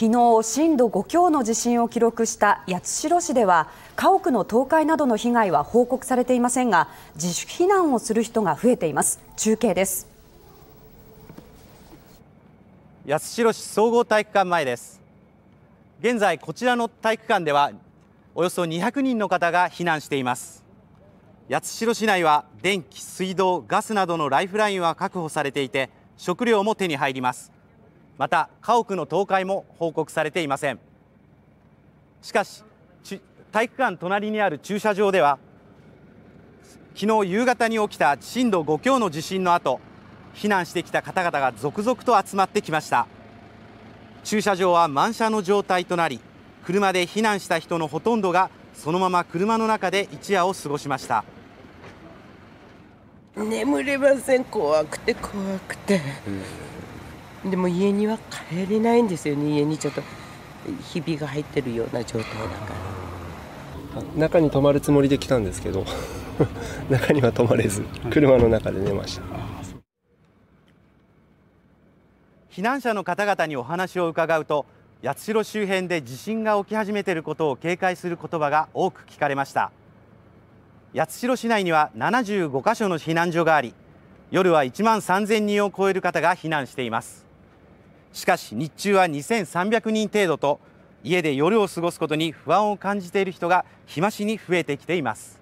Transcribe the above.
昨日震度5強の地震を記録した八代市では家屋の倒壊などの被害は報告されていませんが自主避難をする人が増えています中継です八代市総合体育館前です現在こちらの体育館ではおよそ200人の方が避難しています八代市内は電気水道ガスなどのライフラインは確保されていて食料も手に入りますまた家屋の倒壊も報告されていませんしかし体育館隣にある駐車場では昨日夕方に起きた震度5強の地震の後避難してきた方々が続々と集まってきました駐車場は満車の状態となり車で避難した人のほとんどがそのまま車の中で一夜を過ごしました眠れません怖くて怖くて、でも家には帰れないんですよね家にちょっとひびが入ってるような状態だから中に泊まるつもりで来たんですけど 中には泊まれず車の中で寝ました避難者の方々にお話を伺うと八代周辺で地震が起き始めていることを警戒する言葉が多く聞かれました八代市内には75箇所の避難所があり夜は1万3000人を超える方が避難していますしかし日中は2300人程度と家で夜を過ごすことに不安を感じている人が日増しに増えてきています